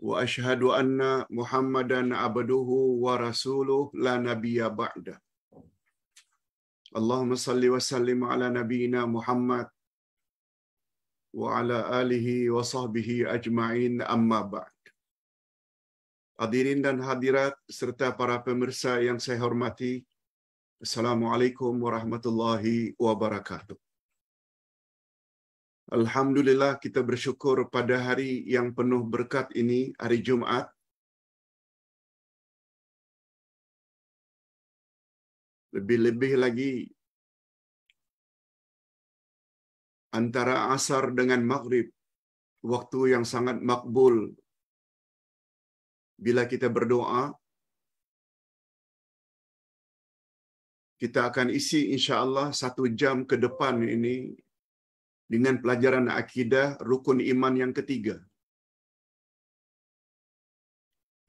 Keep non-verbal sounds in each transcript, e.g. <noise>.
واشهد ان محمدا عبده ورسوله لا نبي بعده اللهم صل وسلم على نبينا محمد وعلى اله وصحبه اجمعين اما بعد Hadirin dan hadirat serta para pemirsa yang saya hormati, Assalamualaikum warahmatullahi wabarakatuh. Alhamdulillah kita bersyukur pada hari yang penuh berkat ini, hari Jumat. Lebih-lebih lagi antara asar dengan maghrib, waktu yang sangat makbul. Bila kita berdoa, kita akan isi insya Allah satu jam ke depan ini dengan pelajaran akidah rukun iman yang ketiga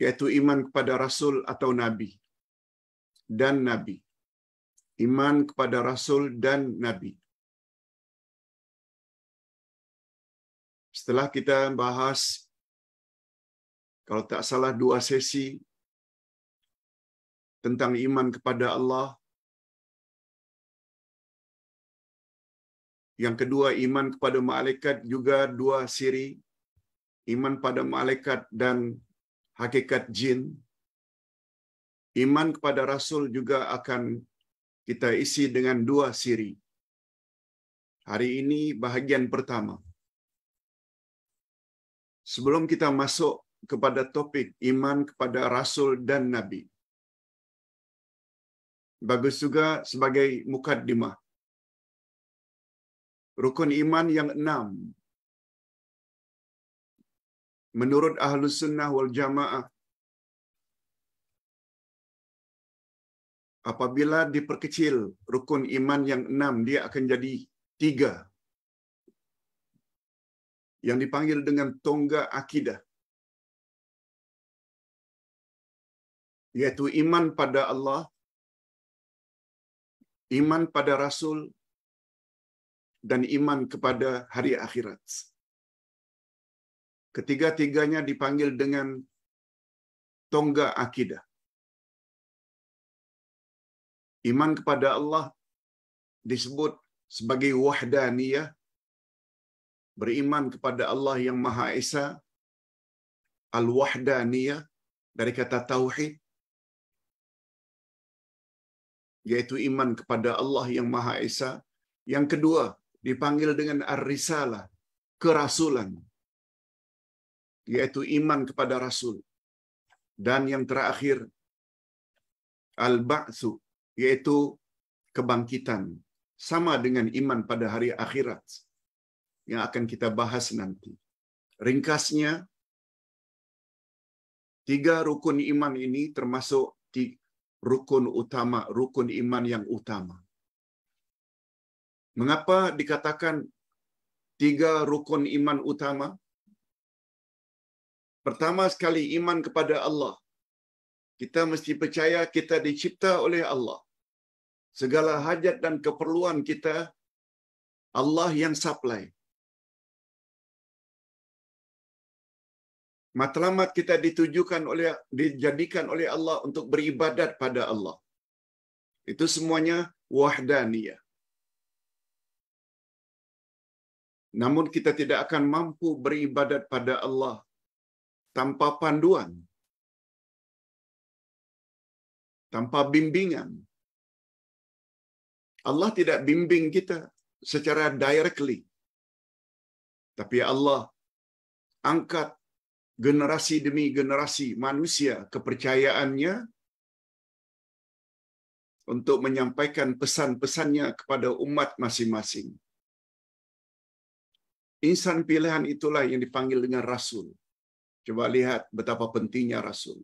yaitu iman kepada rasul atau nabi dan nabi iman kepada rasul dan nabi setelah kita bahas kalau tak salah dua sesi tentang iman kepada Allah Yang kedua, iman kepada malaikat juga dua siri. Iman pada malaikat dan hakikat jin. Iman kepada rasul juga akan kita isi dengan dua siri. Hari ini bahagian pertama. Sebelum kita masuk kepada topik iman kepada rasul dan nabi. Bagus juga sebagai mukaddimah Rukun iman yang enam. Menurut Ahlus Sunnah wal Jamaah, apabila diperkecil rukun iman yang enam, dia akan jadi tiga. Yang dipanggil dengan tongga akidah. Yaitu iman pada Allah, iman pada Rasul, dan iman kepada hari akhirat. Ketiga-tiganya dipanggil dengan tongga akidah. Iman kepada Allah disebut sebagai wahdaniyah, beriman kepada Allah yang Maha Esa, al-wahdaniyah dari kata tauhid, yaitu iman kepada Allah yang Maha Esa. Yang kedua, dipanggil dengan ar-risalah, kerasulan, yaitu iman kepada rasul. Dan yang terakhir al-ba'su, yaitu kebangkitan, sama dengan iman pada hari akhirat yang akan kita bahas nanti. Ringkasnya, tiga rukun iman ini termasuk rukun utama, rukun iman yang utama. Mengapa dikatakan tiga rukun iman utama? Pertama sekali iman kepada Allah. Kita mesti percaya kita dicipta oleh Allah. Segala hajat dan keperluan kita Allah yang supply. matlamat kita ditujukan oleh dijadikan oleh Allah untuk beribadat pada Allah. Itu semuanya wahdaniyah. Namun kita tidak akan mampu beribadat pada Allah tanpa panduan, tanpa bimbingan. Allah tidak bimbing kita secara directly. Tapi Allah angkat generasi demi generasi manusia kepercayaannya untuk menyampaikan pesan-pesannya kepada umat masing-masing. Insan pilihan itulah yang dipanggil dengan rasul. Coba lihat betapa pentingnya rasul.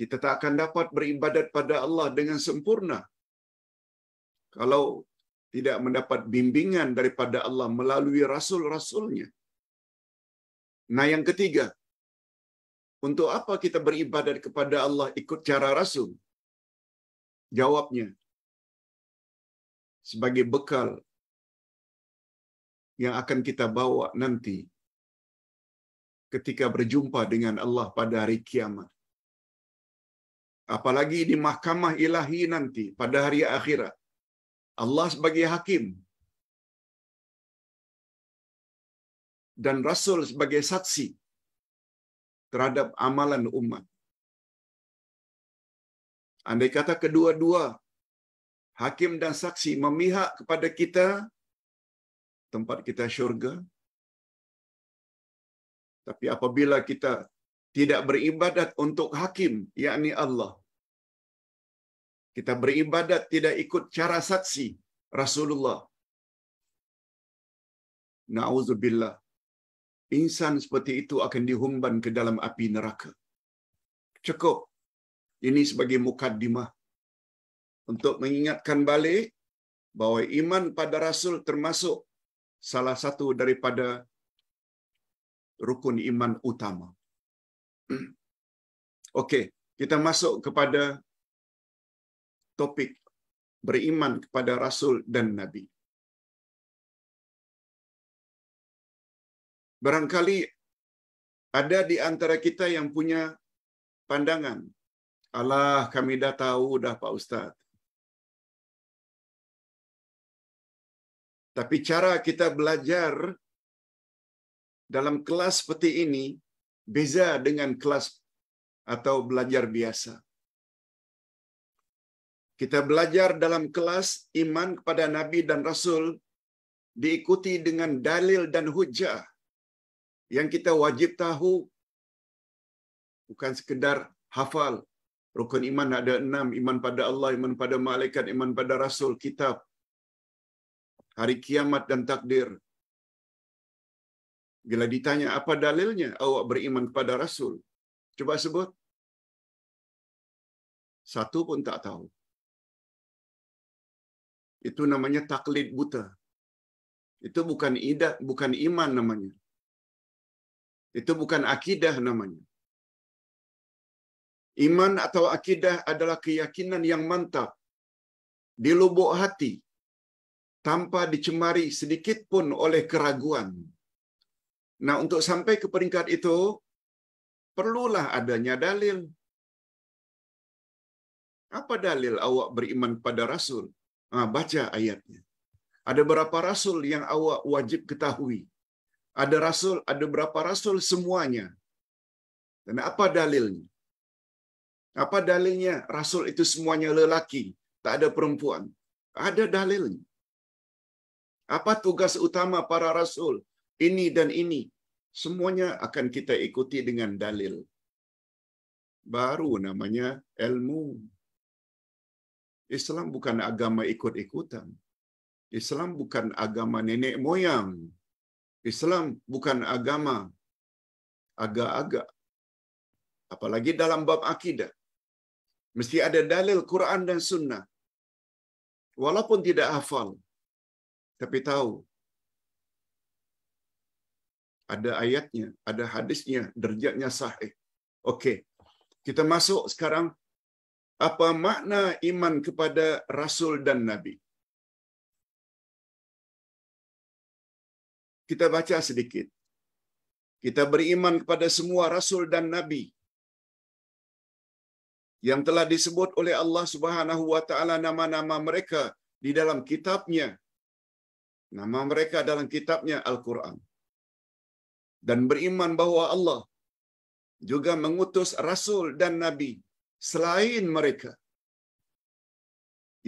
Kita tak akan dapat beribadat pada Allah dengan sempurna kalau tidak mendapat bimbingan daripada Allah melalui rasul-rasulnya. Nah, yang ketiga, untuk apa kita beribadat kepada Allah ikut cara rasul? Jawabnya sebagai bekal yang akan kita bawa nanti ketika berjumpa dengan Allah pada hari kiamat. Apalagi di mahkamah ilahi nanti pada hari akhirat. Allah sebagai hakim dan Rasul sebagai saksi terhadap amalan umat. Andai kata kedua-dua hakim dan saksi memihak kepada kita tempat kita syurga. Tapi apabila kita tidak beribadat untuk hakim, yakni Allah, kita beribadat tidak ikut cara saksi Rasulullah. Na'udzubillah. Insan seperti itu akan dihumban ke dalam api neraka. Cukup. Ini sebagai mukaddimah. Untuk mengingatkan balik bahawa iman pada Rasul termasuk salah satu daripada rukun iman utama. <clears throat> Okey, kita masuk kepada topik beriman kepada rasul dan nabi. Barangkali ada di antara kita yang punya pandangan, Allah kami dah tahu dah Pak Ustaz. Tapi cara kita belajar dalam kelas seperti ini beza dengan kelas atau belajar biasa. Kita belajar dalam kelas iman kepada Nabi dan Rasul diikuti dengan dalil dan hujah yang kita wajib tahu bukan sekedar hafal rukun iman ada enam iman pada Allah iman pada malaikat iman pada rasul kitab hari kiamat dan takdir. Bila ditanya apa dalilnya awak beriman kepada Rasul, coba sebut. Satu pun tak tahu. Itu namanya taklid buta. Itu bukan idah, bukan iman namanya. Itu bukan akidah namanya. Iman atau akidah adalah keyakinan yang mantap di lubuk hati tanpa dicemari sedikit pun oleh keraguan. Nah, untuk sampai ke peringkat itu perlulah adanya dalil. Apa dalil awak beriman pada rasul? Nah, baca ayatnya. Ada berapa rasul yang awak wajib ketahui? Ada rasul, ada berapa rasul semuanya? Dan apa dalilnya? Apa dalilnya rasul itu semuanya lelaki, tak ada perempuan? Ada dalilnya. Apa tugas utama para rasul? Ini dan ini. Semuanya akan kita ikuti dengan dalil. Baru namanya ilmu. Islam bukan agama ikut-ikutan. Islam bukan agama nenek moyang. Islam bukan agama agak-agak. Apalagi dalam bab akidah. Mesti ada dalil Quran dan sunnah. Walaupun tidak hafal, tapi tahu ada ayatnya, ada hadisnya, derjatnya sahih. Oke. Kita masuk sekarang apa makna iman kepada rasul dan nabi? Kita baca sedikit. Kita beriman kepada semua rasul dan nabi yang telah disebut oleh Allah Subhanahu wa taala nama-nama mereka di dalam kitabnya Nama mereka dalam kitabnya Al-Quran. Dan beriman bahwa Allah juga mengutus Rasul dan Nabi selain mereka.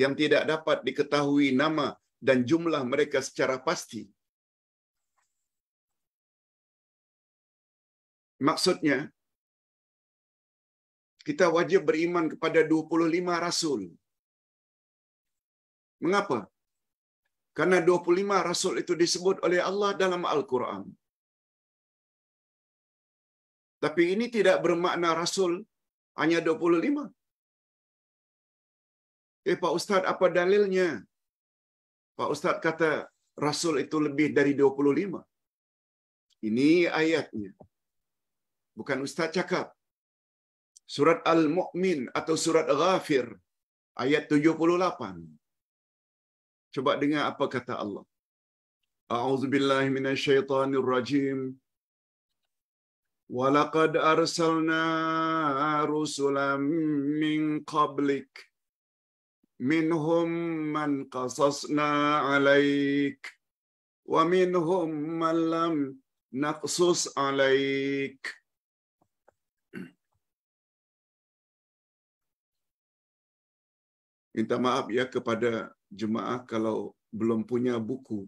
Yang tidak dapat diketahui nama dan jumlah mereka secara pasti. Maksudnya, kita wajib beriman kepada 25 rasul. Mengapa? Karena 25 rasul itu disebut oleh Allah dalam Al-Quran. Tapi ini tidak bermakna rasul hanya 25. Eh Pak Ustadz apa dalilnya? Pak Ustadz kata rasul itu lebih dari 25. Ini ayatnya. Bukan Ustadz cakap. Surat Al-Mu'min atau surat Ghafir ayat 78. Coba dengar apa kata Allah. A'udzubillahi minasyaitonirrajim. Walaqad arsalna rusulan min qablik minhum man qasasna alaik wa minhum man lam naqsus alaik. minta maaf ya kepada jemaah kalau belum punya buku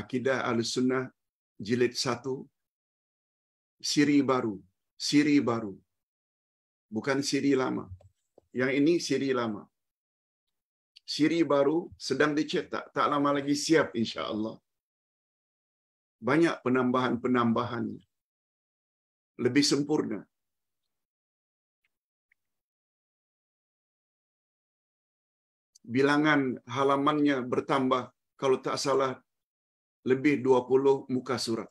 Akidah Al-Sunnah jilid 1 siri baru, siri baru. Bukan siri lama. Yang ini siri lama. Siri baru sedang dicetak, tak lama lagi siap insya-Allah. Banyak penambahan-penambahannya. Lebih sempurna. bilangan halamannya bertambah kalau tak salah lebih 20 muka surat.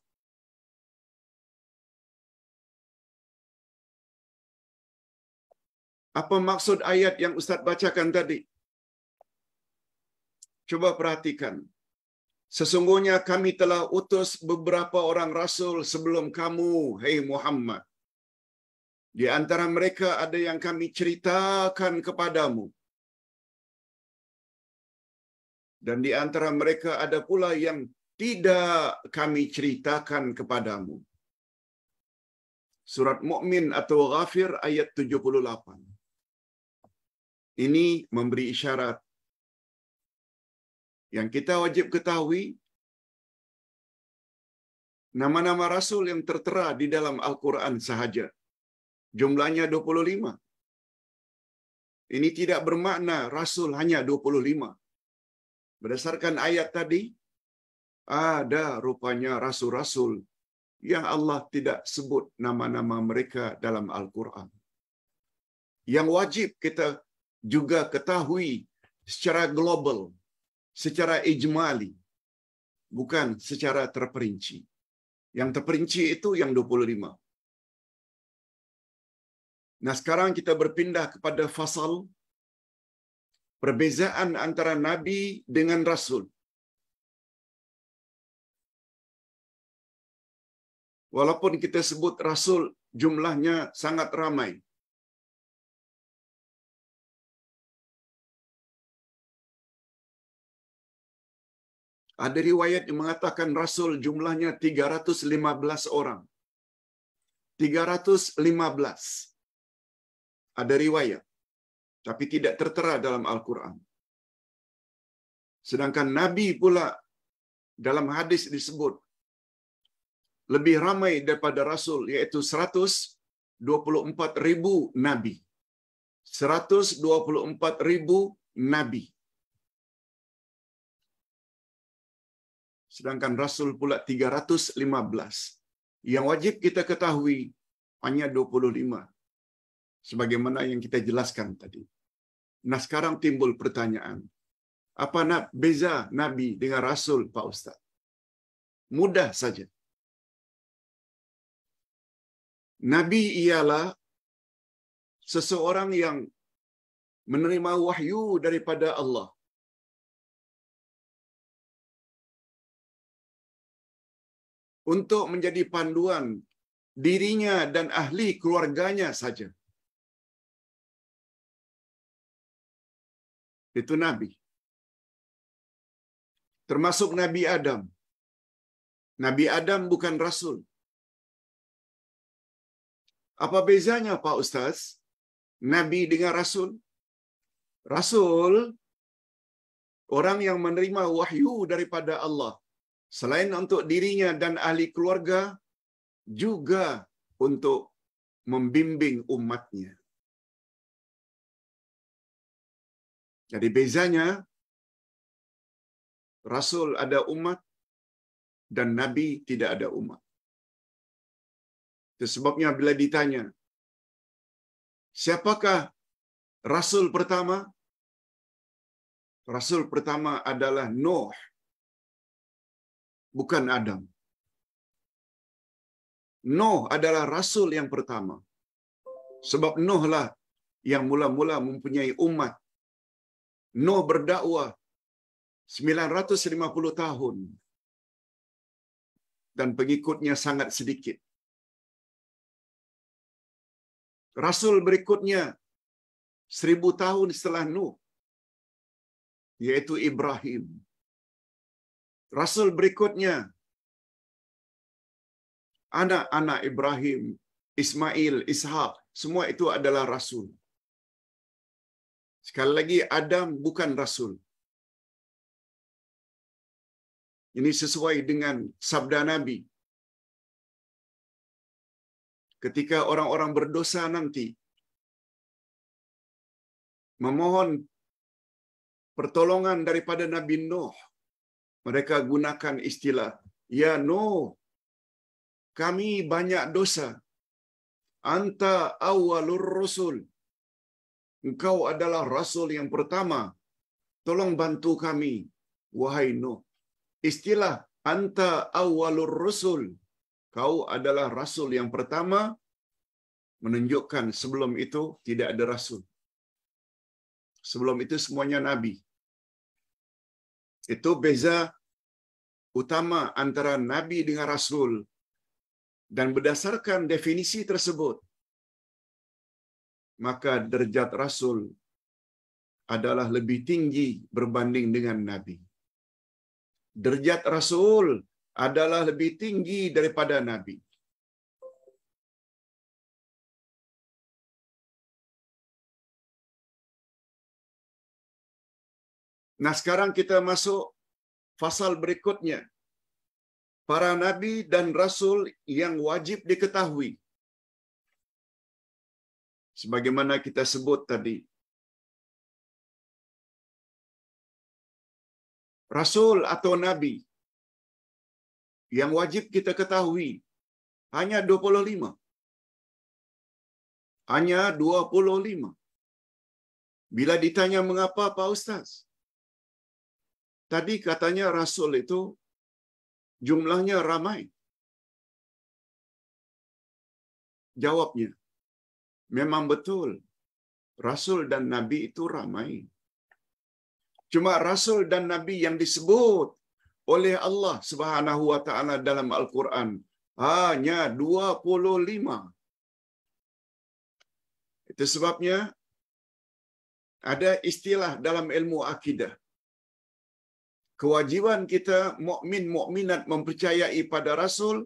Apa maksud ayat yang Ustaz bacakan tadi? Coba perhatikan. Sesungguhnya kami telah utus beberapa orang rasul sebelum kamu, hei Muhammad. Di antara mereka ada yang kami ceritakan kepadamu dan di antara mereka ada pula yang tidak kami ceritakan kepadamu. Surat Mukmin atau Ghafir ayat 78. Ini memberi isyarat yang kita wajib ketahui nama-nama rasul yang tertera di dalam Al-Qur'an sahaja. Jumlahnya 25. Ini tidak bermakna rasul hanya 25 Berdasarkan ayat tadi, ada rupanya rasul-rasul yang Allah tidak sebut nama-nama mereka dalam Al-Quran. Yang wajib kita juga ketahui secara global, secara ijmali, bukan secara terperinci. Yang terperinci itu yang 25. Nah sekarang kita berpindah kepada fasal perbezaan antara nabi dengan rasul. Walaupun kita sebut rasul jumlahnya sangat ramai. Ada riwayat yang mengatakan rasul jumlahnya 315 orang. 315. Ada riwayat tapi tidak tertera dalam Al-Quran. Sedangkan Nabi pula dalam hadis disebut lebih ramai daripada Rasul, yaitu 124 ribu Nabi. 124 ribu Nabi. Sedangkan Rasul pula 315. Yang wajib kita ketahui hanya 25. Sebagaimana yang kita jelaskan tadi. Nah sekarang timbul pertanyaan, apa nak beza Nabi dengan Rasul Pak Ustaz? Mudah saja. Nabi ialah seseorang yang menerima wahyu daripada Allah. Untuk menjadi panduan dirinya dan ahli keluarganya saja. itu nabi. Termasuk Nabi Adam. Nabi Adam bukan rasul. Apa bezanya Pak Ustaz? Nabi dengan rasul? Rasul orang yang menerima wahyu daripada Allah selain untuk dirinya dan ahli keluarga juga untuk membimbing umatnya. Jadi bezanya rasul ada umat dan nabi tidak ada umat. Itu sebabnya bila ditanya siapakah rasul pertama? Rasul pertama adalah Nuh bukan Adam. Nuh adalah rasul yang pertama. Sebab Nuh lah yang mula-mula mempunyai umat Nuh berdakwah 950 tahun dan pengikutnya sangat sedikit. Rasul berikutnya 1000 tahun setelah Nuh, yaitu Ibrahim. Rasul berikutnya anak-anak Ibrahim, Ismail, Ishak, semua itu adalah rasul. Sekali lagi Adam bukan rasul. Ini sesuai dengan sabda Nabi. Ketika orang-orang berdosa nanti memohon pertolongan daripada Nabi Nuh, mereka gunakan istilah, "Ya Nuh, kami banyak dosa. Anta awalur Rasul. Engkau adalah rasul yang pertama. Tolong bantu kami, wahai Nuh. Istilah anta awalur Rasul. Kau adalah rasul yang pertama menunjukkan sebelum itu tidak ada rasul. Sebelum itu semuanya nabi. Itu beza utama antara nabi dengan rasul. Dan berdasarkan definisi tersebut, maka derajat rasul adalah lebih tinggi berbanding dengan nabi. Derajat rasul adalah lebih tinggi daripada nabi. Nah, sekarang kita masuk fasal berikutnya. Para nabi dan rasul yang wajib diketahui sebagaimana kita sebut tadi. Rasul atau nabi yang wajib kita ketahui hanya 25. Hanya 25. Bila ditanya mengapa Pak Ustaz? Tadi katanya rasul itu jumlahnya ramai. Jawabnya, memang betul rasul dan nabi itu ramai. Cuma rasul dan nabi yang disebut oleh Allah Subhanahu wa taala dalam Al-Quran hanya 25. Itu sebabnya ada istilah dalam ilmu akidah kewajiban kita mukmin mukminat mempercayai pada rasul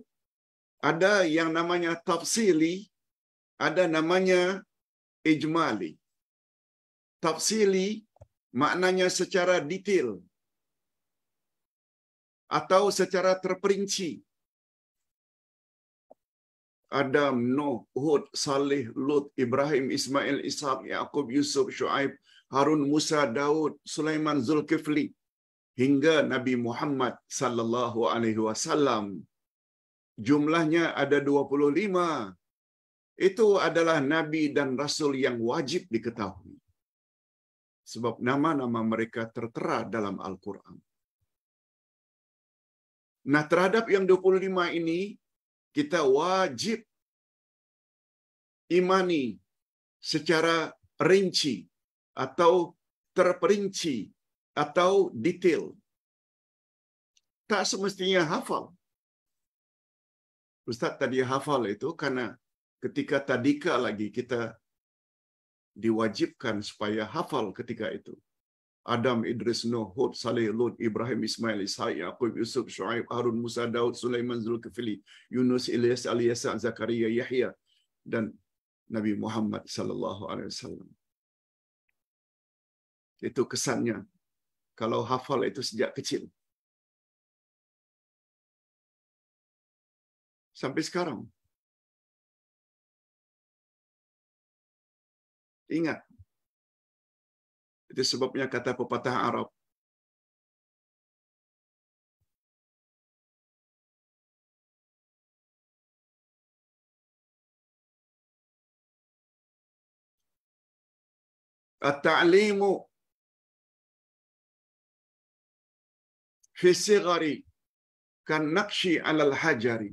ada yang namanya tafsili ada namanya ijmali. Tafsili maknanya secara detail atau secara terperinci. Adam, Nuh, Hud, Salih, Lut, Ibrahim, Ismail, Ishak, Yaakob, Yusuf, Shu'aib, Harun, Musa, Daud, Sulaiman, Zulkifli, hingga Nabi Muhammad sallallahu alaihi wasallam. Jumlahnya ada itu adalah nabi dan rasul yang wajib diketahui. Sebab nama-nama mereka tertera dalam Al-Quran. Nah, terhadap yang 25 ini, kita wajib imani secara rinci atau terperinci atau detail. Tak semestinya hafal. Ustaz tadi hafal itu karena ketika tadika lagi kita diwajibkan supaya hafal ketika itu. Adam, Idris, Nuh, Hud, Saleh, Lut, Ibrahim, Ismail, Ishak, Yaqub, Yusuf, Shu'aib, Harun, Musa, Daud, Sulaiman, Zulkifli, Yunus, Ilyas, Aliyasa, Zakaria, Yahya, dan Nabi Muhammad sallallahu alaihi wasallam. Itu kesannya kalau hafal itu sejak kecil. Sampai sekarang Ingat. Itu sebabnya kata pepatah Arab. At-ta'limu fi sigari kan naqshi 'alal hajari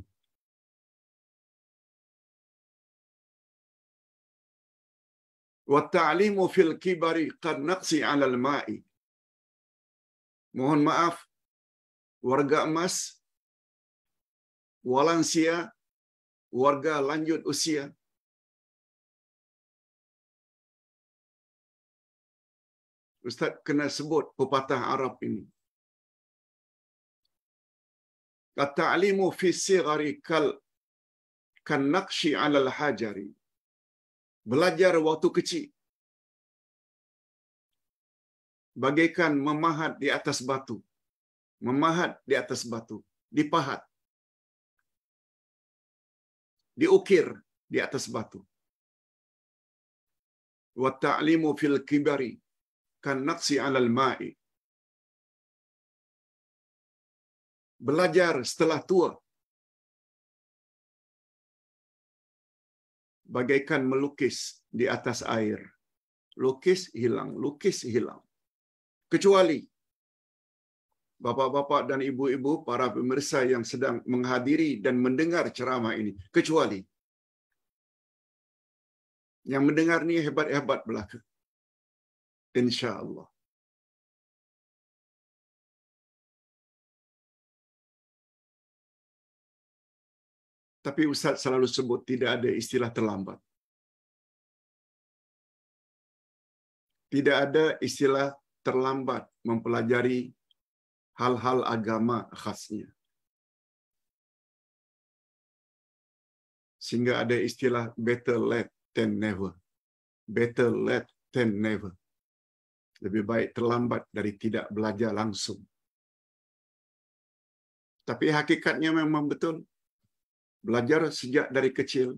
Watta'limu fil kibari qad naqsi alal ma'i. Mohon maaf, warga emas, walansia, warga lanjut usia. Ustaz kena sebut pepatah Arab ini. Kata alimu fi sigari kal kan naqshi alal hajari belajar waktu kecil. Bagaikan memahat di atas batu. Memahat di atas batu. Dipahat. Diukir di atas batu. Wa ta'limu fil kibari kan naqsi 'alal ma'i. Belajar setelah tua bagaikan melukis di atas air. Lukis hilang, lukis hilang. Kecuali bapak-bapak dan ibu-ibu, para pemirsa yang sedang menghadiri dan mendengar ceramah ini. Kecuali yang mendengar ini hebat-hebat belaka. Insya Allah. Tapi Ustaz selalu sebut tidak ada istilah terlambat. Tidak ada istilah terlambat mempelajari hal-hal agama khasnya. Sehingga ada istilah better late than never. Better late than never. Lebih baik terlambat dari tidak belajar langsung. Tapi hakikatnya memang betul belajar sejak dari kecil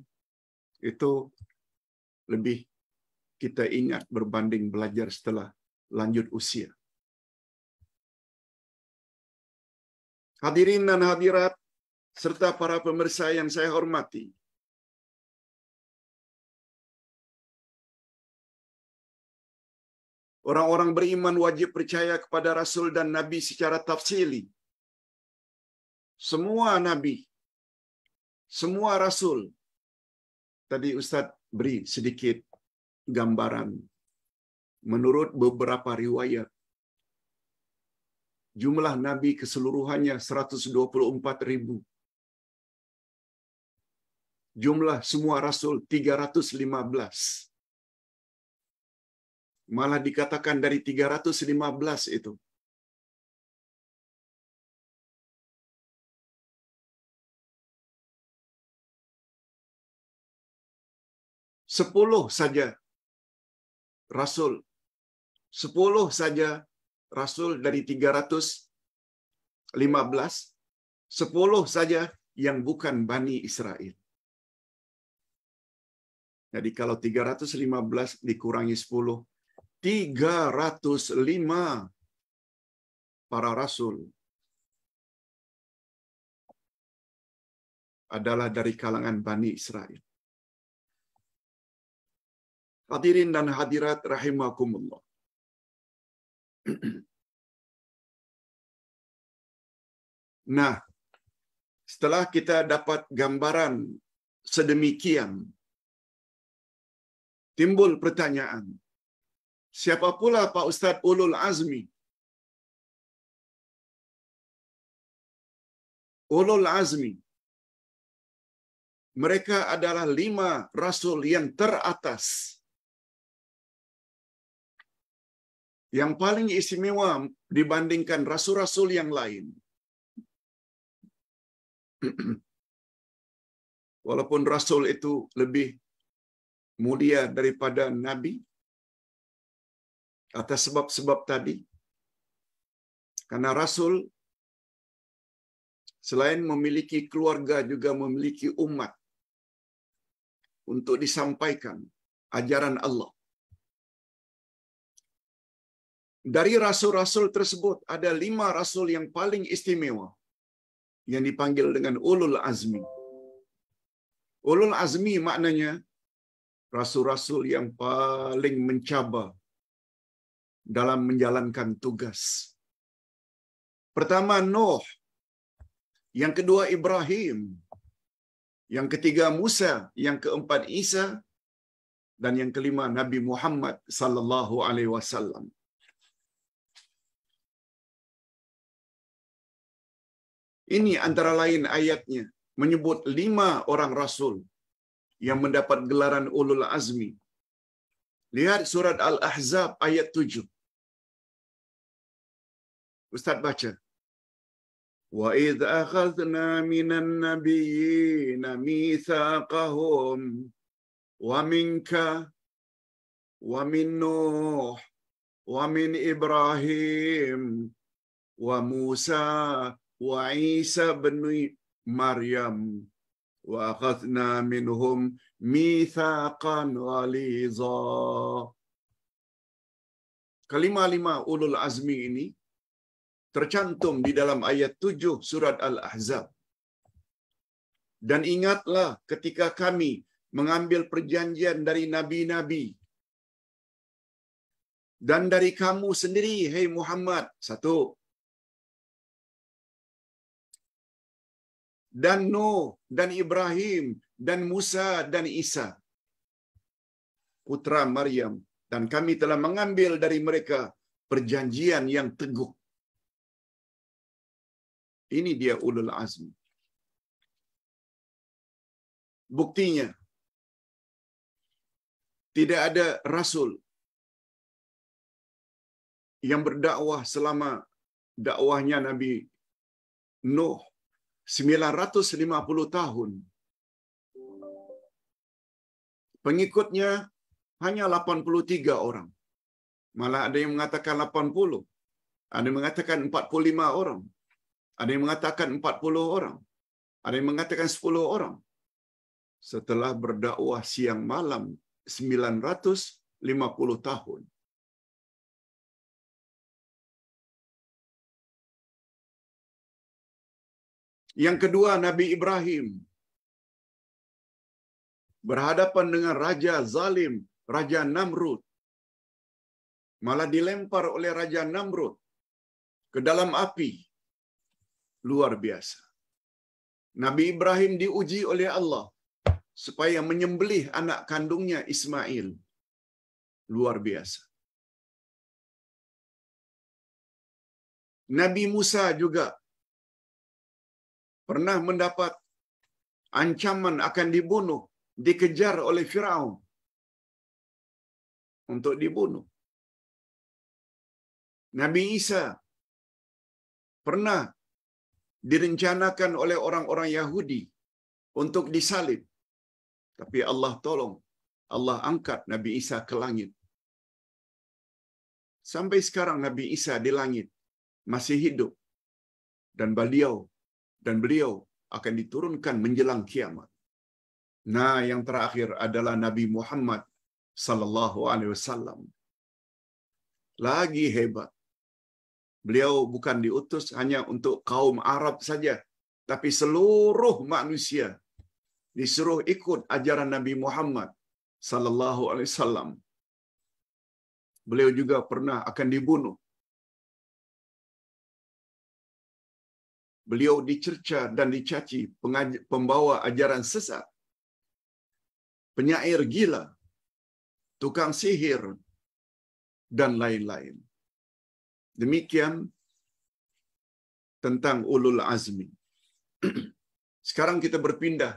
itu lebih kita ingat berbanding belajar setelah lanjut usia. Hadirin dan hadirat serta para pemirsa yang saya hormati. Orang-orang beriman wajib percaya kepada Rasul dan Nabi secara tafsili. Semua Nabi semua rasul. Tadi Ustadz beri sedikit gambaran. Menurut beberapa riwayat, jumlah nabi keseluruhannya 124 ribu. Jumlah semua rasul 315. Malah dikatakan dari 315 itu, Sepuluh saja rasul. Sepuluh saja rasul dari 315. Sepuluh saja yang bukan Bani Israel. Jadi kalau 315 dikurangi 10, 305 para rasul adalah dari kalangan Bani Israel. Hadirin dan hadirat rahimakumullah. <clears throat> Nah, setelah kita dapat gambaran sedemikian, timbul pertanyaan, siapa pula Pak Ustadz Ulul Azmi? Ulul Azmi. Mereka adalah lima rasul yang teratas yang paling istimewa dibandingkan rasul-rasul yang lain. <clears throat> Walaupun rasul itu lebih mulia daripada nabi atas sebab-sebab tadi. Karena rasul selain memiliki keluarga juga memiliki umat untuk disampaikan ajaran Allah. Dari rasul-rasul tersebut ada lima rasul yang paling istimewa yang dipanggil dengan ulul azmi. Ulul azmi maknanya rasul-rasul yang paling mencabar dalam menjalankan tugas. Pertama Nuh, yang kedua Ibrahim, yang ketiga Musa, yang keempat Isa, dan yang kelima Nabi Muhammad sallallahu alaihi wasallam. Ini antara lain ayatnya menyebut lima orang rasul yang mendapat gelaran ulul azmi. Lihat surat Al-Ahzab ayat 7. Ustaz baca. Wa idh akhadna minan nabiyyin mitsaqahum wa minka wa min Nuh wa min Ibrahim wa Musa wa Isa bin Maryam wa akhadna minhum mithaqan ghaliza. Kelima-lima ulul azmi ini tercantum di dalam ayat 7 surat Al-Ahzab. Dan ingatlah ketika kami mengambil perjanjian dari nabi-nabi dan dari kamu sendiri, hei Muhammad. Satu, dan Nuh, dan Ibrahim, dan Musa, dan Isa. Putra Maryam. Dan kami telah mengambil dari mereka perjanjian yang teguh. Ini dia ulul azmi. Buktinya, tidak ada rasul yang berdakwah selama dakwahnya Nabi Nuh 950 tahun. Pengikutnya hanya 83 orang. Malah ada yang mengatakan 80. Ada yang mengatakan 45 orang. Ada yang mengatakan 40 orang. Ada yang mengatakan 10 orang. Setelah berdakwah siang malam 950 tahun. Yang kedua Nabi Ibrahim berhadapan dengan raja zalim, raja Namrud. Malah dilempar oleh raja Namrud ke dalam api. Luar biasa. Nabi Ibrahim diuji oleh Allah supaya menyembelih anak kandungnya Ismail. Luar biasa. Nabi Musa juga pernah mendapat ancaman akan dibunuh, dikejar oleh Firaun untuk dibunuh. Nabi Isa pernah direncanakan oleh orang-orang Yahudi untuk disalib. Tapi Allah tolong, Allah angkat Nabi Isa ke langit. Sampai sekarang Nabi Isa di langit masih hidup dan beliau dan beliau akan diturunkan menjelang kiamat. Nah, yang terakhir adalah Nabi Muhammad sallallahu alaihi wasallam. Lagi hebat. Beliau bukan diutus hanya untuk kaum Arab saja, tapi seluruh manusia disuruh ikut ajaran Nabi Muhammad sallallahu alaihi wasallam. Beliau juga pernah akan dibunuh beliau dicerca dan dicaci pembawa ajaran sesat, penyair gila, tukang sihir, dan lain-lain. Demikian tentang ulul azmi. <clears throat> Sekarang kita berpindah.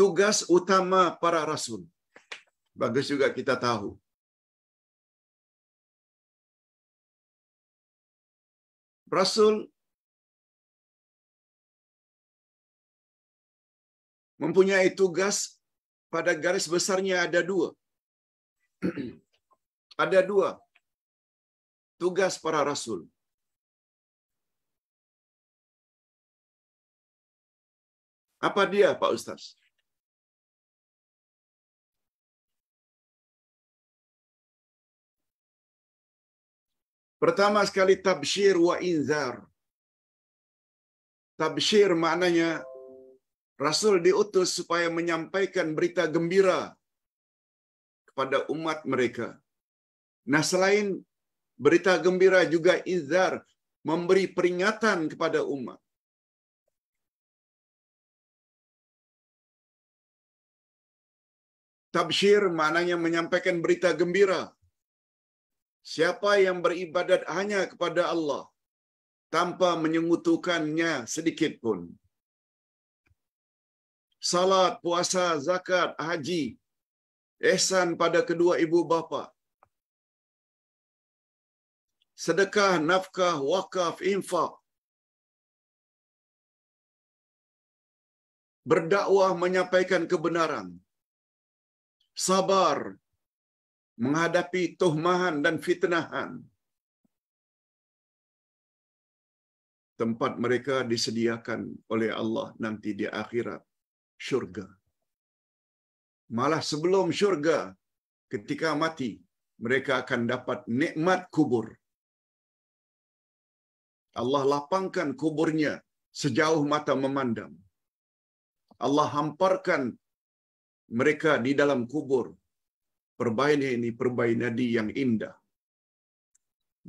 Tugas utama para rasul. Bagus juga kita tahu Rasul mempunyai tugas pada garis besarnya ada dua. <clears throat> ada dua tugas para rasul. Apa dia Pak Ustaz? Pertama sekali tabshir wa inzar. tabshir maknanya Rasul diutus supaya menyampaikan berita gembira kepada umat mereka. Nah, selain berita gembira juga inzar memberi peringatan kepada umat. tabshir maknanya menyampaikan berita gembira Siapa yang beribadat hanya kepada Allah tanpa menyengutukannya sedikit pun. Salat, puasa, zakat, haji, ihsan pada kedua ibu bapa. Sedekah, nafkah, wakaf, infak. Berdakwah menyampaikan kebenaran. Sabar, menghadapi tuhmahan dan fitnahan. Tempat mereka disediakan oleh Allah nanti di akhirat, syurga. Malah sebelum syurga, ketika mati, mereka akan dapat nikmat kubur. Allah lapangkan kuburnya sejauh mata memandang. Allah hamparkan mereka di dalam kubur Perbaiki ini, perbaiki di yang indah.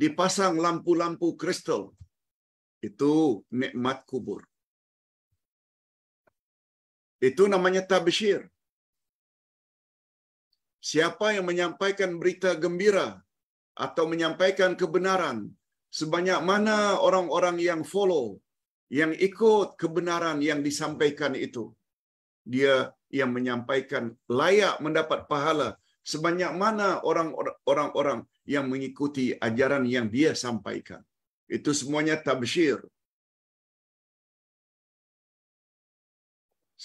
Dipasang lampu-lampu kristal. Itu nikmat kubur. Itu namanya tabshir. Siapa yang menyampaikan berita gembira atau menyampaikan kebenaran, sebanyak mana orang-orang yang follow, yang ikut kebenaran yang disampaikan itu. Dia yang menyampaikan layak mendapat pahala Sebanyak mana orang-orang yang mengikuti ajaran yang dia sampaikan. Itu semuanya tabsyir.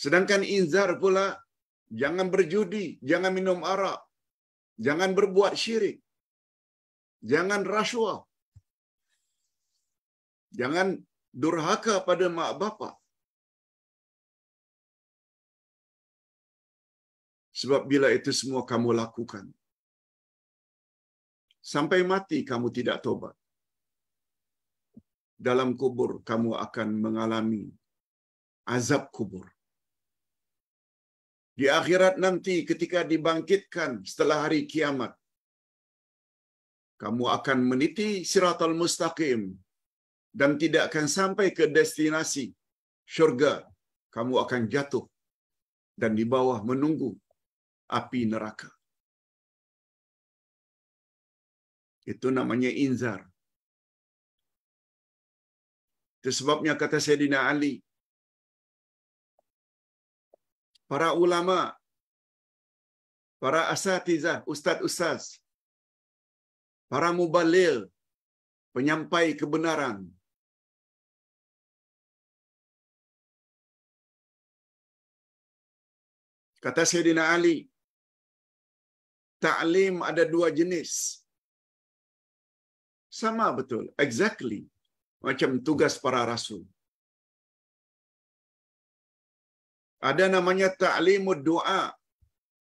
Sedangkan inzar pula, jangan berjudi, jangan minum arak, jangan berbuat syirik, jangan rasuah, jangan durhaka pada mak bapak. Sebab bila itu semua kamu lakukan, sampai mati kamu tidak tobat. Dalam kubur kamu akan mengalami azab kubur. Di akhirat nanti ketika dibangkitkan setelah hari kiamat, kamu akan meniti siratal mustaqim dan tidak akan sampai ke destinasi syurga. Kamu akan jatuh dan di bawah menunggu api neraka. Itu namanya inzar. Itu sebabnya kata Sayyidina Ali, para ulama, para asatizah, ustaz-ustaz, para mubalil, penyampai kebenaran, Kata Sayyidina Ali, Ta'lim ada dua jenis. Sama betul, exactly. Macam tugas para rasul. Ada namanya ta'limud doa.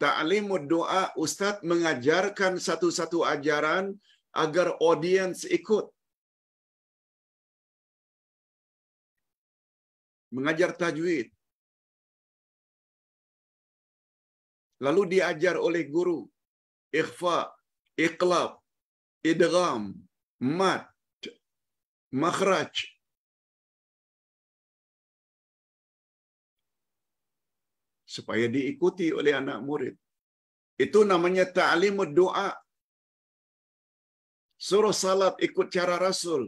Ta'limud doa, Ustadz mengajarkan satu-satu ajaran agar audiens ikut. Mengajar tajwid. Lalu diajar oleh guru ikhfa, iqlab, idgham, mat, makhraj. Supaya diikuti oleh anak murid. Itu namanya ta'limu doa. Suruh salat ikut cara Rasul.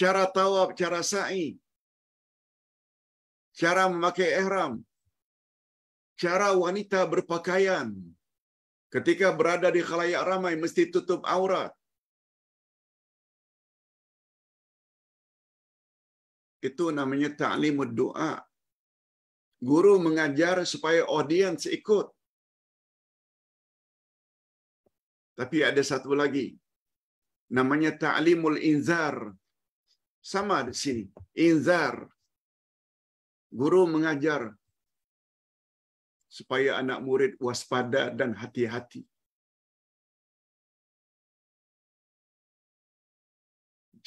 Cara tawab, cara sa'i. Cara memakai ihram cara wanita berpakaian. Ketika berada di khalayak ramai, mesti tutup aurat. Itu namanya ta'limud doa. Guru mengajar supaya audiens ikut. Tapi ada satu lagi. Namanya ta'limul inzar. Sama di sini. Inzar. Guru mengajar supaya anak murid waspada dan hati-hati.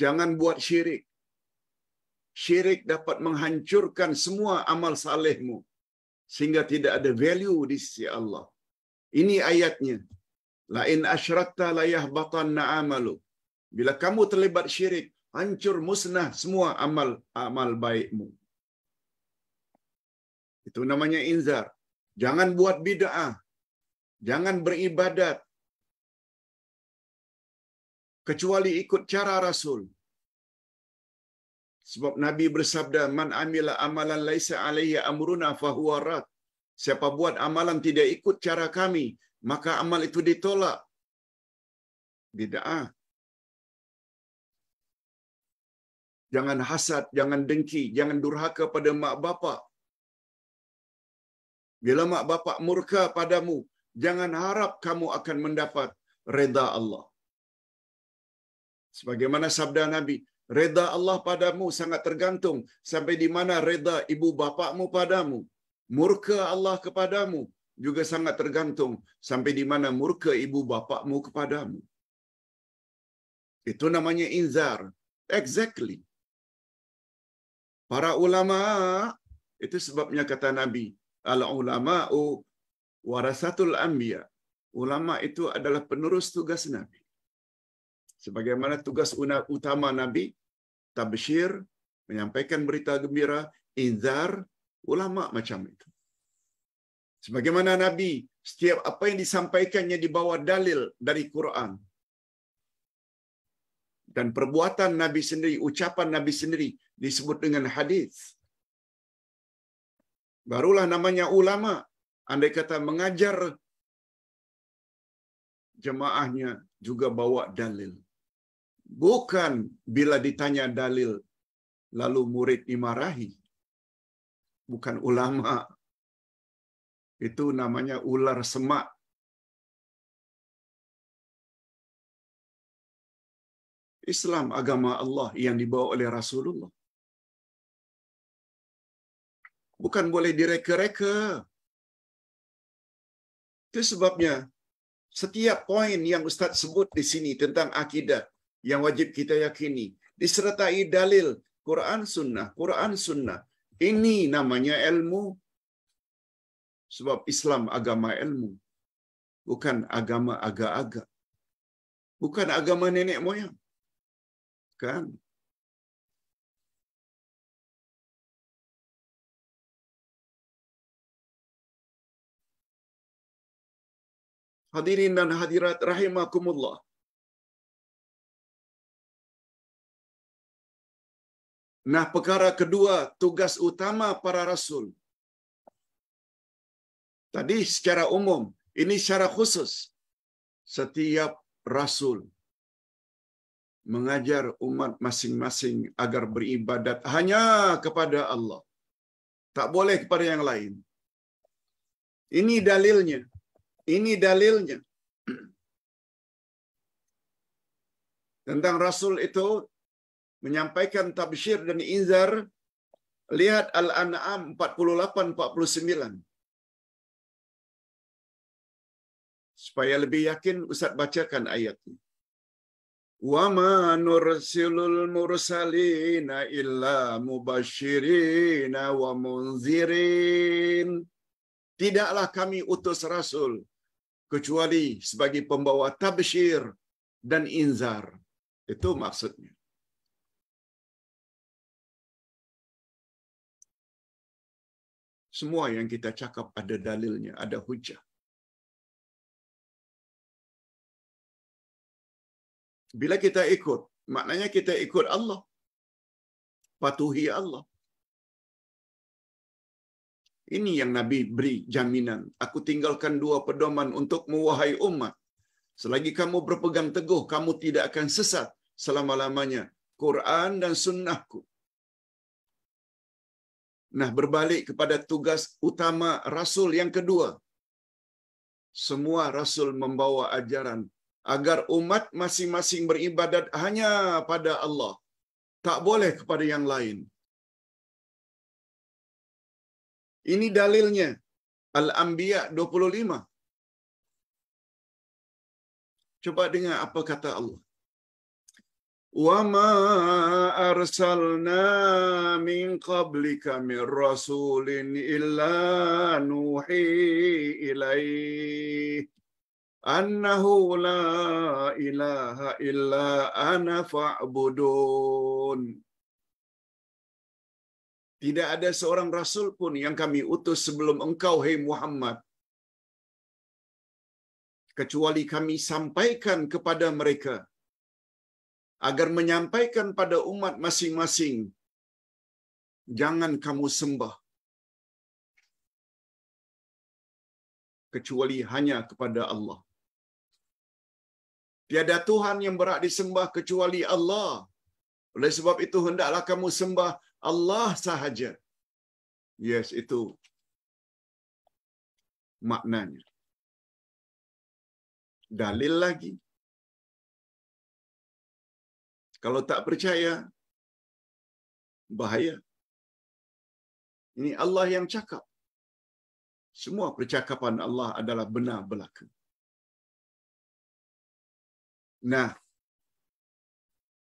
Jangan buat syirik. Syirik dapat menghancurkan semua amal salehmu sehingga tidak ada value di sisi Allah. Ini ayatnya. La in asyrakta la yahbatanna amalu. Bila kamu terlibat syirik, hancur musnah semua amal amal baikmu. Itu namanya inzar. Jangan buat bid'ah. Jangan beribadat. Kecuali ikut cara Rasul. Sebab Nabi bersabda, Man amila amalan laisa alaihi amruna fahuwa rad. Siapa buat amalan tidak ikut cara kami, maka amal itu ditolak. Bid'ah. Jangan hasad, jangan dengki, jangan durhaka pada mak bapak. Bila mak bapak murka padamu, jangan harap kamu akan mendapat reda Allah. Sebagaimana sabda Nabi, reda Allah padamu sangat tergantung sampai di mana reda ibu bapakmu padamu. Murka Allah kepadamu juga sangat tergantung sampai di mana murka ibu bapakmu kepadamu. Itu namanya inzar. Exactly. Para ulama itu sebabnya kata Nabi, al ulama, warasatul anbiya. Ulama itu adalah penerus tugas Nabi. Sebagaimana tugas utama Nabi, tabshir, menyampaikan berita gembira, inzar, ulama macam itu. Sebagaimana Nabi, setiap apa yang disampaikannya dibawa dalil dari Quran. Dan perbuatan Nabi sendiri, ucapan Nabi sendiri disebut dengan hadis. Barulah namanya ulama. Andai kata mengajar jemaahnya juga bawa dalil. Bukan bila ditanya dalil, lalu murid dimarahi. Bukan ulama. Itu namanya ular semak. Islam agama Allah yang dibawa oleh Rasulullah. Bukan boleh direka-reka. Itu sebabnya setiap poin yang Ustaz sebut di sini tentang akidah yang wajib kita yakini disertai dalil Quran Sunnah, Quran Sunnah. Ini namanya ilmu. Sebab Islam agama ilmu. Bukan agama agak-agak. Bukan agama nenek moyang. Kan? Hadirin dan hadirat rahimakumullah. Nah, perkara kedua, tugas utama para rasul. Tadi secara umum, ini secara khusus. Setiap rasul mengajar umat masing-masing agar beribadat hanya kepada Allah. Tak boleh kepada yang lain. Ini dalilnya. Ini dalilnya. Tentang Rasul itu menyampaikan tabsyir dan inzar. Lihat Al-An'am 48-49. Supaya lebih yakin Ustaz bacakan ayatnya. وما mursalina المرسلين إلا wa munzirin Tidaklah kami utus rasul kecuali sebagai pembawa tabsyir dan inzar. Itu maksudnya. Semua yang kita cakap ada dalilnya, ada hujah. Bila kita ikut, maknanya kita ikut Allah. Patuhi Allah. Ini yang Nabi beri jaminan. Aku tinggalkan dua pedoman untuk wahai umat. Selagi kamu berpegang teguh, kamu tidak akan sesat selama-lamanya. Quran dan sunnahku. Nah, berbalik kepada tugas utama Rasul yang kedua. Semua Rasul membawa ajaran agar umat masing-masing beribadat hanya pada Allah. Tak boleh kepada yang lain. Ini dalilnya. Al-Anbiya 25. Coba dengar apa kata Allah. Wa ma arsalna min qablika min rasulin illa nuhi ilaih annahu la ilaha illa ana fa'budun. Tidak ada seorang rasul pun yang kami utus sebelum engkau, hei Muhammad. Kecuali kami sampaikan kepada mereka agar menyampaikan pada umat masing-masing, jangan kamu sembah kecuali hanya kepada Allah. Tiada Tuhan yang berhak disembah kecuali Allah. Oleh sebab itu hendaklah kamu sembah Allah sahaja. Yes, itu maknanya. Dalil lagi. Kalau tak percaya, bahaya. Ini Allah yang cakap. Semua percakapan Allah adalah benar belaka. Nah,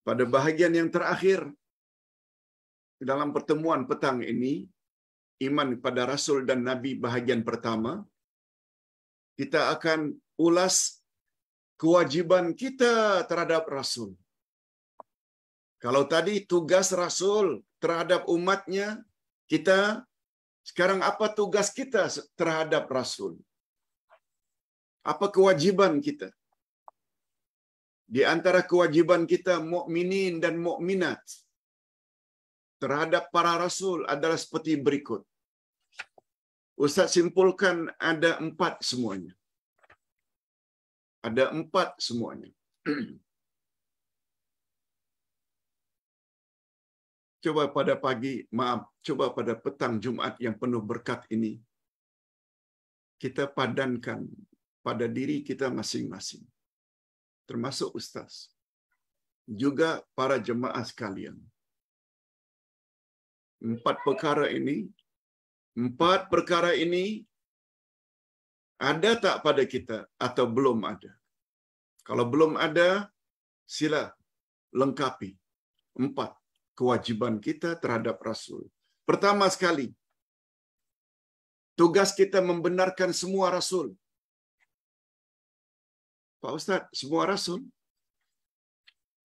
pada bahagian yang terakhir, dalam pertemuan petang ini iman pada rasul dan nabi bahagian pertama kita akan ulas kewajiban kita terhadap rasul. Kalau tadi tugas rasul terhadap umatnya, kita sekarang apa tugas kita terhadap rasul? Apa kewajiban kita? Di antara kewajiban kita mukminin dan mukminat terhadap para rasul adalah seperti berikut. Ustaz simpulkan ada empat semuanya. Ada empat semuanya. <clears throat> coba pada pagi, maaf, coba pada petang Jumat yang penuh berkat ini, kita padankan pada diri kita masing-masing, termasuk Ustaz, juga para jemaah sekalian. Empat perkara ini, empat perkara ini ada tak pada kita atau belum ada? Kalau belum ada, sila lengkapi empat kewajiban kita terhadap Rasul. Pertama sekali, tugas kita membenarkan semua Rasul. Pak Ustaz, semua Rasul?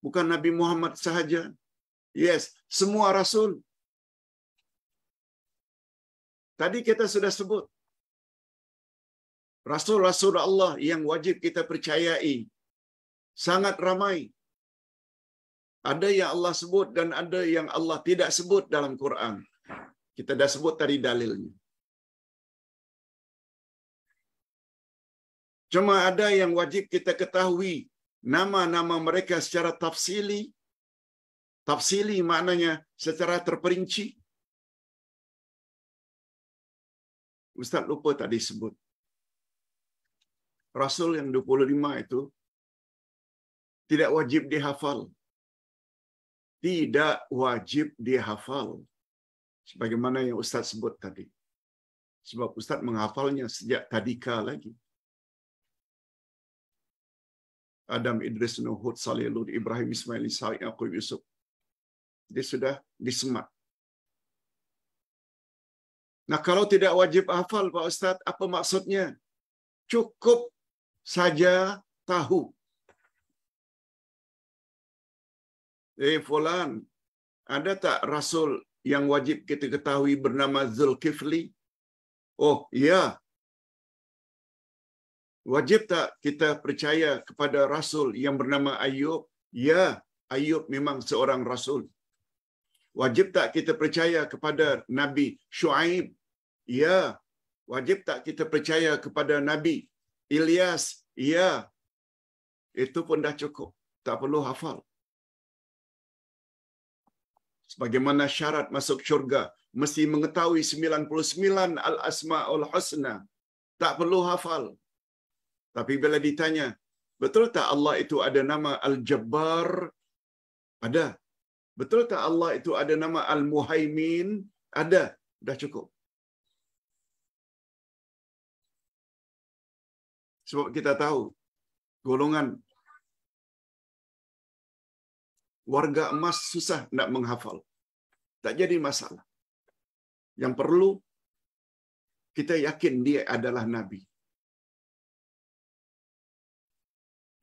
Bukan Nabi Muhammad sahaja. Yes, semua Rasul. Tadi kita sudah sebut rasul-rasul Allah yang wajib kita percayai sangat ramai. Ada yang Allah sebut dan ada yang Allah tidak sebut dalam Quran. Kita dah sebut tadi dalilnya. Cuma ada yang wajib kita ketahui nama-nama mereka secara tafsili. Tafsili maknanya secara terperinci. Ustaz lupa tadi sebut. Rasul yang 25 itu tidak wajib dihafal. Tidak wajib dihafal. Sebagaimana yang Ustaz sebut tadi. Sebab Ustaz menghafalnya sejak tadika lagi. Adam Idris Nuhud Salih, Lur Ibrahim Ismail Yusuf. Dia sudah disemat Nah, kalau tidak wajib hafal, Pak Ustadz, apa maksudnya? Cukup saja tahu. Eh, Fulan, ada tak Rasul yang wajib kita ketahui bernama Zulkifli? Oh, iya. Wajib tak kita percaya kepada Rasul yang bernama Ayub? Ya, Ayub memang seorang Rasul. Wajib tak kita percaya kepada Nabi Shu'aib? Ya. Wajib tak kita percaya kepada Nabi Ilyas? Ya. Itu pun dah cukup. Tak perlu hafal. Sebagaimana syarat masuk syurga, mesti mengetahui 99 al-asma'ul husna. Tak perlu hafal. Tapi bila ditanya, betul tak Allah itu ada nama Al-Jabbar? Ada. Betul tak Allah itu ada nama Al-Muhaimin? Ada. Dah cukup. Sebab kita tahu golongan warga emas susah nak menghafal. Tak jadi masalah. Yang perlu kita yakin dia adalah nabi.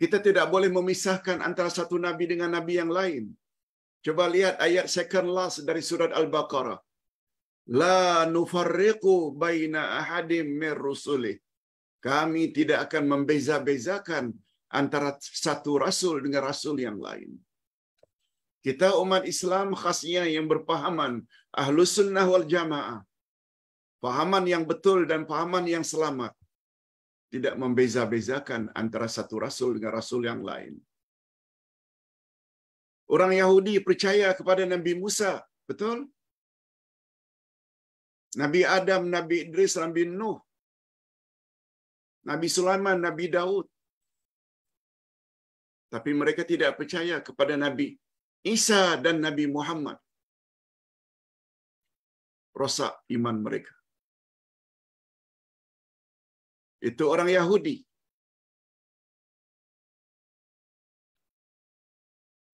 Kita tidak boleh memisahkan antara satu nabi dengan nabi yang lain. Coba lihat ayat second last dari surat Al-Baqarah. La nufarriqu baina ahadim mir rusuli. Kami tidak akan membeza-bezakan antara satu rasul dengan rasul yang lain. Kita umat Islam khasnya yang berpahaman ahlu sunnah wal jamaah. Pahaman yang betul dan pahaman yang selamat. Tidak membeza-bezakan antara satu rasul dengan rasul yang lain. Orang Yahudi percaya kepada Nabi Musa, betul? Nabi Adam, Nabi Idris, Nabi Nuh, Nabi Sulaiman, Nabi Daud. Tapi mereka tidak percaya kepada Nabi Isa dan Nabi Muhammad. Rosak iman mereka. Itu orang Yahudi.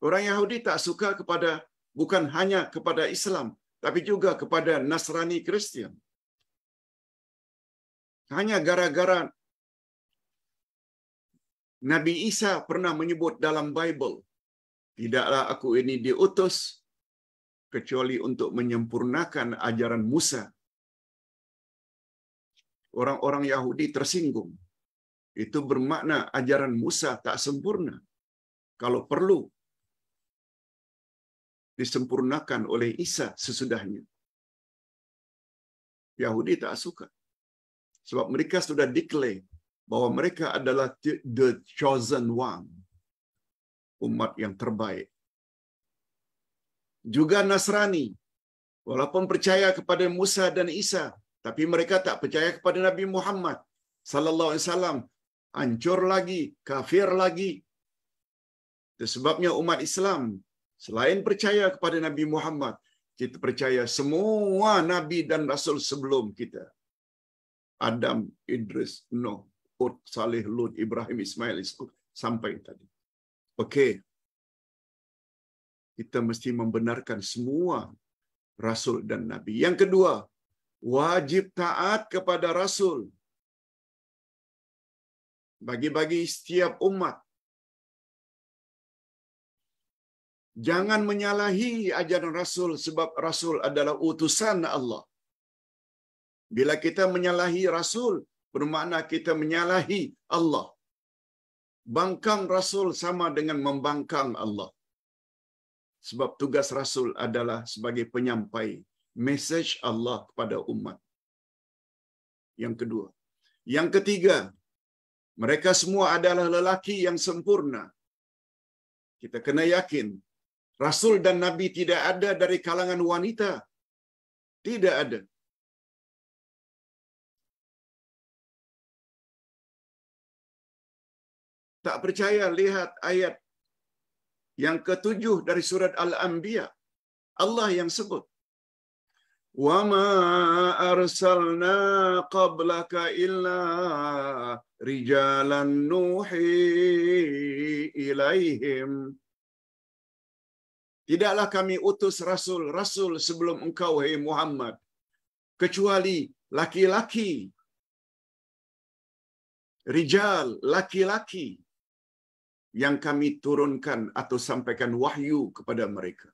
Orang Yahudi tak suka kepada bukan hanya kepada Islam, tapi juga kepada Nasrani Kristian. Hanya gara-gara Nabi Isa pernah menyebut dalam Bible, tidaklah aku ini diutus kecuali untuk menyempurnakan ajaran Musa. Orang-orang Yahudi tersinggung. Itu bermakna ajaran Musa tak sempurna. Kalau perlu, disempurnakan oleh Isa sesudahnya. Yahudi tak suka. Sebab mereka sudah declare bahwa mereka adalah the chosen one. Umat yang terbaik. Juga Nasrani. Walaupun percaya kepada Musa dan Isa. Tapi mereka tak percaya kepada Nabi Muhammad. Sallallahu alaihi wasallam. Hancur lagi, kafir lagi. sebabnya umat Islam Selain percaya kepada Nabi Muhammad, kita percaya semua nabi dan rasul sebelum kita. Adam, Idris, Nuh, Ut, Salih, Lut, Ibrahim, Ismail, Ishak sampai tadi. Okey. Kita mesti membenarkan semua rasul dan nabi. Yang kedua, wajib taat kepada rasul. Bagi-bagi setiap umat Jangan menyalahi ajaran Rasul sebab Rasul adalah utusan Allah. Bila kita menyalahi Rasul, bermakna kita menyalahi Allah. Bangkang Rasul sama dengan membangkang Allah. Sebab tugas Rasul adalah sebagai penyampai message Allah kepada umat. Yang kedua. Yang ketiga, mereka semua adalah lelaki yang sempurna. Kita kena yakin Rasul dan Nabi tidak ada dari kalangan wanita. Tidak ada. Tak percaya, lihat ayat yang ketujuh dari surat Al-Anbiya. Allah yang sebut. وَمَا أَرْسَلْنَا قَبْلَكَ إِلَّا رِجَالًا نُوحِي إِلَيْهِمْ Tidaklah kami utus rasul-rasul sebelum engkau, hai hey Muhammad. Kecuali laki-laki. Rijal, laki-laki. Yang kami turunkan atau sampaikan wahyu kepada mereka.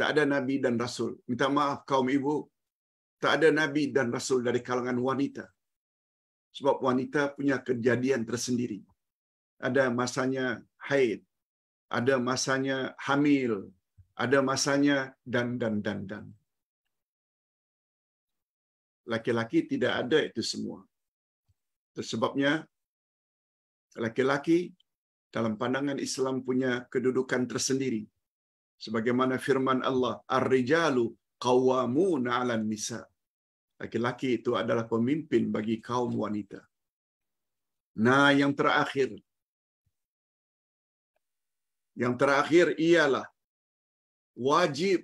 Tak ada nabi dan rasul. Minta maaf kaum ibu. Tak ada nabi dan rasul dari kalangan wanita. Sebab wanita punya kejadian tersendiri. Ada masanya haid, ada masanya hamil, ada masanya dan dan dan dan. Laki-laki tidak ada itu semua. Tersebabnya laki-laki dalam pandangan Islam punya kedudukan tersendiri. Sebagaimana firman Allah, "Ar-rijalu qawwamuna 'alan nisa." Laki-laki itu adalah pemimpin bagi kaum wanita. Nah, yang terakhir, yang terakhir ialah wajib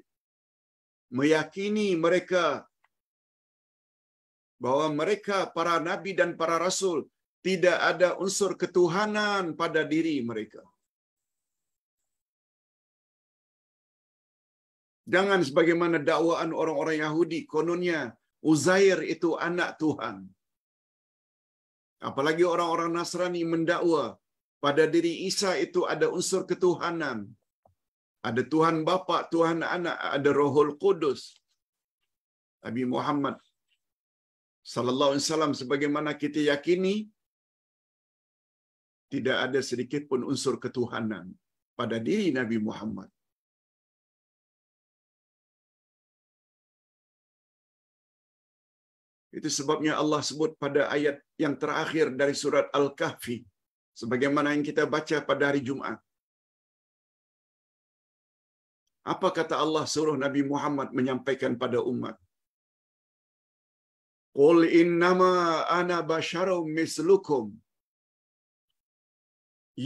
meyakini mereka bahwa mereka para nabi dan para rasul tidak ada unsur ketuhanan pada diri mereka. Jangan sebagaimana dakwaan orang-orang Yahudi kononnya Uzair itu anak Tuhan. Apalagi orang-orang Nasrani mendakwa pada diri Isa itu ada unsur ketuhanan. Ada Tuhan Bapa, Tuhan Anak, ada Rohul Kudus. Nabi Muhammad sallallahu alaihi wasallam sebagaimana kita yakini tidak ada sedikit pun unsur ketuhanan pada diri Nabi Muhammad. Itu sebabnya Allah sebut pada ayat yang terakhir dari surat Al-Kahfi sebagaimana yang kita baca pada hari Jumat. Apa kata Allah suruh Nabi Muhammad menyampaikan pada umat? Qul innama ana basyarum mislukum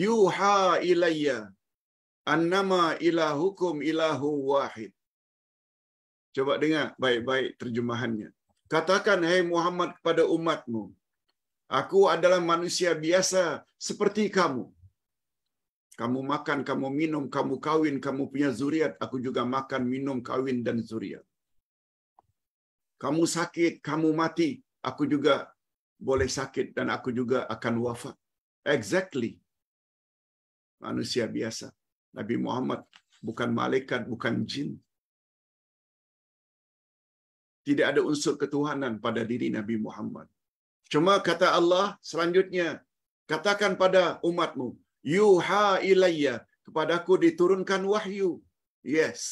yuha ilayya annama ilahukum ilahu wahid. Coba dengar baik-baik terjemahannya. Katakan hai hey Muhammad kepada umatmu, Aku adalah manusia biasa seperti kamu. Kamu makan, kamu minum, kamu kawin, kamu punya zuriat. Aku juga makan, minum, kawin, dan zuriat. Kamu sakit, kamu mati. Aku juga boleh sakit dan aku juga akan wafat. Exactly. Manusia biasa. Nabi Muhammad bukan malaikat, bukan jin. Tidak ada unsur ketuhanan pada diri Nabi Muhammad. Cuma kata Allah selanjutnya, katakan pada umatmu, yuha ilayya, kepadaku diturunkan wahyu. Yes.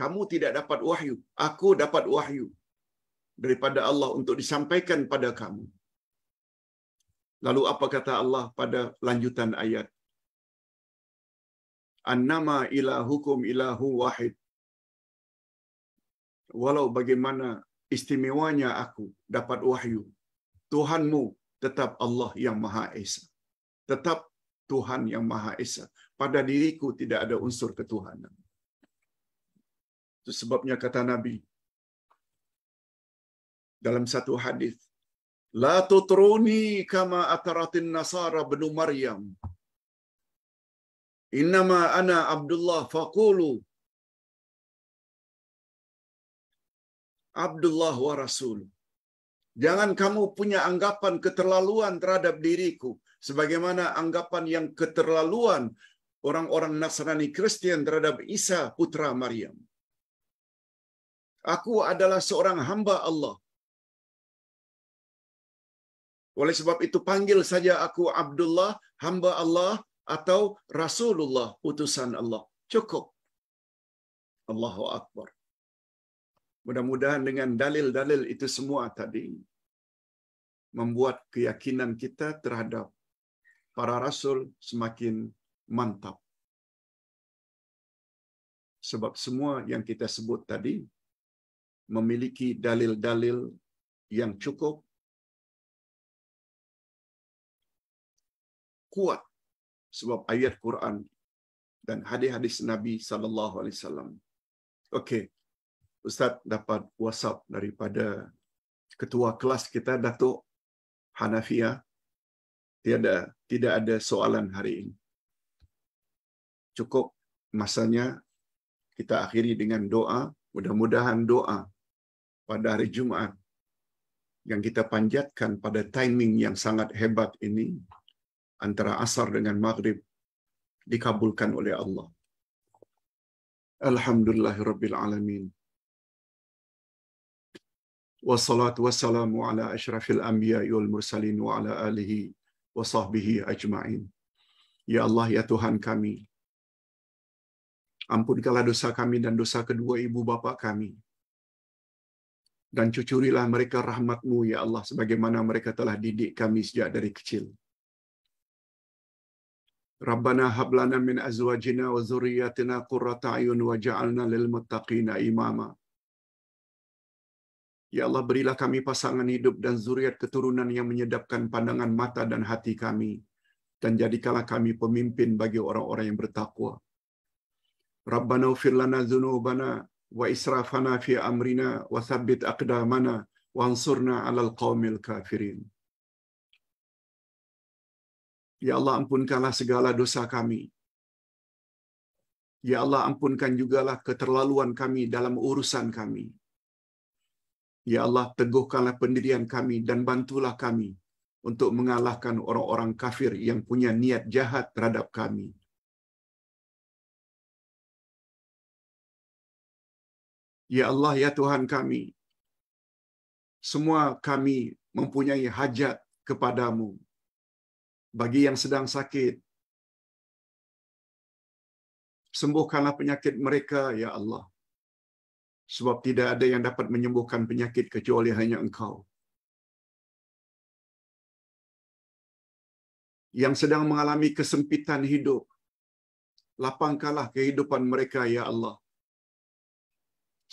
Kamu tidak dapat wahyu, aku dapat wahyu daripada Allah untuk disampaikan pada kamu. Lalu apa kata Allah pada lanjutan ayat? Annama ilahukum ilahu wahid. Walau bagaimana istimewanya aku dapat wahyu. Tuhanmu tetap Allah yang Maha Esa. Tetap Tuhan yang Maha Esa. Pada diriku tidak ada unsur ketuhanan. Itu sebabnya kata Nabi dalam satu hadis, "La tutruni kama ataratin nasara benu Maryam. Innama ana Abdullah faqulu Abdullah wa Rasul. Jangan kamu punya anggapan keterlaluan terhadap diriku. Sebagaimana anggapan yang keterlaluan orang-orang Nasrani Kristen terhadap Isa putra Maryam. Aku adalah seorang hamba Allah. Oleh sebab itu panggil saja aku Abdullah, hamba Allah atau Rasulullah, utusan Allah. Cukup. Allahu Akbar. Mudah-mudahan dengan dalil-dalil itu semua tadi membuat keyakinan kita terhadap para rasul semakin mantap. Sebab semua yang kita sebut tadi memiliki dalil-dalil yang cukup kuat sebab ayat Quran dan hadis-hadis Nabi sallallahu alaihi wasallam. Okey. Ustaz dapat WhatsApp daripada ketua kelas kita Datuk Hanafiah tiada tidak ada soalan hari ini. Cukup masanya kita akhiri dengan doa. Mudah-mudahan doa pada hari Jumaat yang kita panjatkan pada timing yang sangat hebat ini antara asar dengan maghrib dikabulkan oleh Allah. Alhamdulillahirabbil wassalatu wassalamu ala asyrafil anbiya wal mursalin wa ala alihi wa sahbihi ajma'in. Ya Allah, ya Tuhan kami, ampunkanlah dosa kami dan dosa kedua ibu bapa kami. Dan cucurilah mereka rahmatmu, ya Allah, sebagaimana mereka telah didik kami sejak dari kecil. Rabbana hablana min azwajina wa zurriyatina qurrata ayun wa ja'alna lil muttaqina imama. Ya Allah, berilah kami pasangan hidup dan zuriat keturunan yang menyedapkan pandangan mata dan hati kami. Dan jadikanlah kami pemimpin bagi orang-orang yang bertakwa. Rabbana ufir lana zunubana wa israfana fi amrina wa thabbit aqdamana wa ansurna alal qawmil kafirin. Ya Allah, ampunkanlah segala dosa kami. Ya Allah, ampunkan jugalah keterlaluan kami dalam urusan kami. Ya Allah, teguhkanlah pendirian kami dan bantulah kami untuk mengalahkan orang-orang kafir yang punya niat jahat terhadap kami. Ya Allah, ya Tuhan kami, semua kami mempunyai hajat kepadamu. Bagi yang sedang sakit, sembuhkanlah penyakit mereka, ya Allah. Sebab tidak ada yang dapat menyembuhkan penyakit kecuali hanya engkau. Yang sedang mengalami kesempitan hidup, lapangkanlah kehidupan mereka, ya Allah.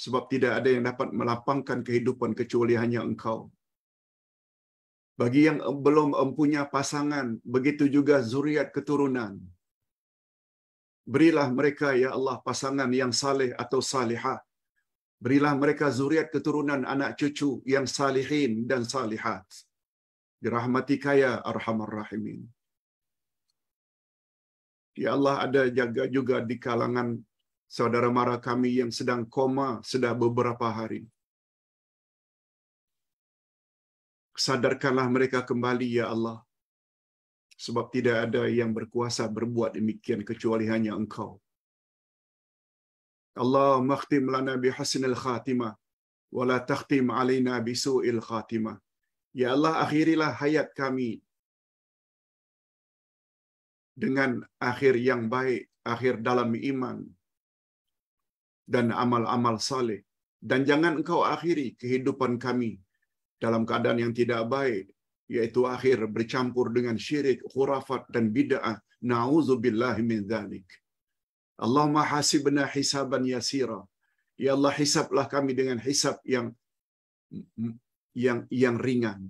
Sebab tidak ada yang dapat melapangkan kehidupan kecuali hanya engkau. Bagi yang belum mempunyai pasangan, begitu juga zuriat keturunan. Berilah mereka, ya Allah, pasangan yang saleh atau salihah Berilah mereka zuriat keturunan anak cucu yang salihin dan salihat. Dirahmati kaya arhamar rahimin. Ya Allah ada jaga juga di kalangan saudara mara kami yang sedang koma sudah beberapa hari. Sadarkanlah mereka kembali ya Allah. Sebab tidak ada yang berkuasa berbuat demikian kecuali hanya engkau. Allah khtim lana bi husnil khatimah wa la takhtim alaina bi su'il khatimah. Ya Allah, akhirilah hayat kami dengan akhir yang baik, akhir dalam iman dan amal-amal saleh. Dan jangan engkau akhiri kehidupan kami dalam keadaan yang tidak baik, yaitu akhir bercampur dengan syirik, khurafat, dan bid'ah. Na'udzubillahi min dzalik. Allahumma hasibna hisaban yasira. Ya Allah hisablah kami dengan hisab yang yang yang ringan.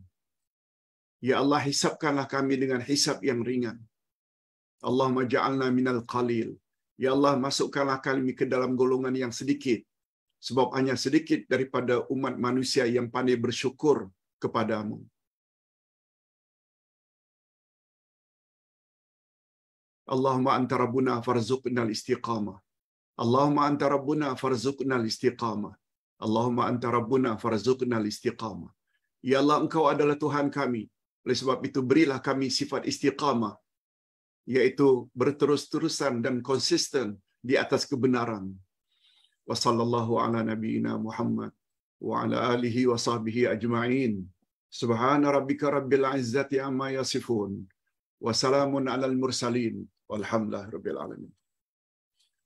Ya Allah hisabkanlah kami dengan hisab yang ringan. Allahumma ja'alna minal qalil. Ya Allah masukkanlah kami ke dalam golongan yang sedikit. Sebab hanya sedikit daripada umat manusia yang pandai bersyukur kepadamu. Allahumma anta rabbuna al istiqamah. Allahumma anta rabbuna al istiqamah. Allahumma anta rabbuna al istiqamah. Ya Allah engkau adalah Tuhan kami. Oleh sebab itu berilah kami sifat istiqamah. Yaitu berterus-terusan dan konsisten di atas kebenaran. Wa sallallahu ala nabiyina Muhammad wa ala alihi wa sahbihi ajma'in. Subhana rabbika rabbil izzati amma yasifun. وسلام على المرسلين والحمد لله رب العالمين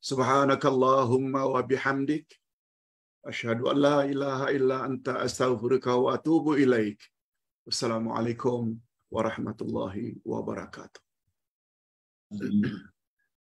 سبحانك اللهم وبحمدك أشهد أن لا إله إلا أنت أستغفرك وأتوب إليك السلام عليكم ورحمة الله وبركاته